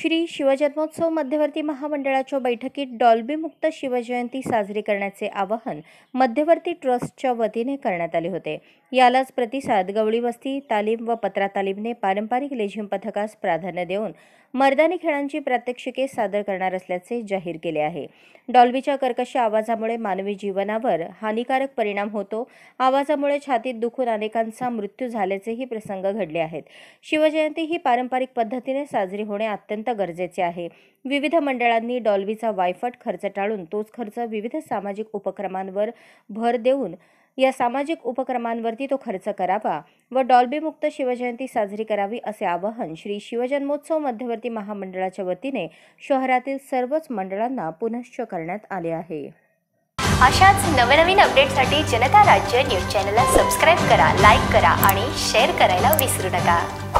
श्री शिवजन्मोत्सव मध्यवर्ती महामंडळाच्या बैठकीत डॉल्बीमुक्त शिवजयंती साजरी करण्याचे आवाहन मध्यवर्ती ट्रस्टच्या वतीने करण्यात आले होते यालाच प्रतिसाद गवळी वस्ती तालीम व पत्रा तालीमने पारंपरिक लेझिम पथकास प्राधान्य देऊन मर्दानी खेळांची प्रात्यक्षिके सादर करणार असल्याचे जाहीर केले आहे डॉल्बीच्या कर्कश आवाजामुळे मानवी जीवनावर हानिकारक परिणाम होतो आवाजामुळे छातीत दुखून अनेकांचा मृत्यू झाल्याचेही प्रसंग घडले आहेत शिवजयंती ही पारंपरिक पद्धतीने साजरी होणे अत्यंत गरजेचे आहे विविध मंडळांनी डॉल्बीचा वायफट खर्च टाळून तोच खर्च विविध सामाजिक उपक्रमांवर भर देऊन या सामाजिक उपक्रमांवरती तो खर्च करावा व डॉल्बीमुक्त शिवजयंती साजरी करावी असे आवाहन श्री शिवजन्मोत्सव मध्यवर्ती महामंडळाच्या वतीने शहरातील सर्वच मंडळांना पुनश्च करण्यात आले आहे अशाच नवनवीन अपडेटसाठी जनता राज्य न्यूज चॅनलला सबस्क्राईब करा लाईक करा आणि शेअर करायला विसरू नका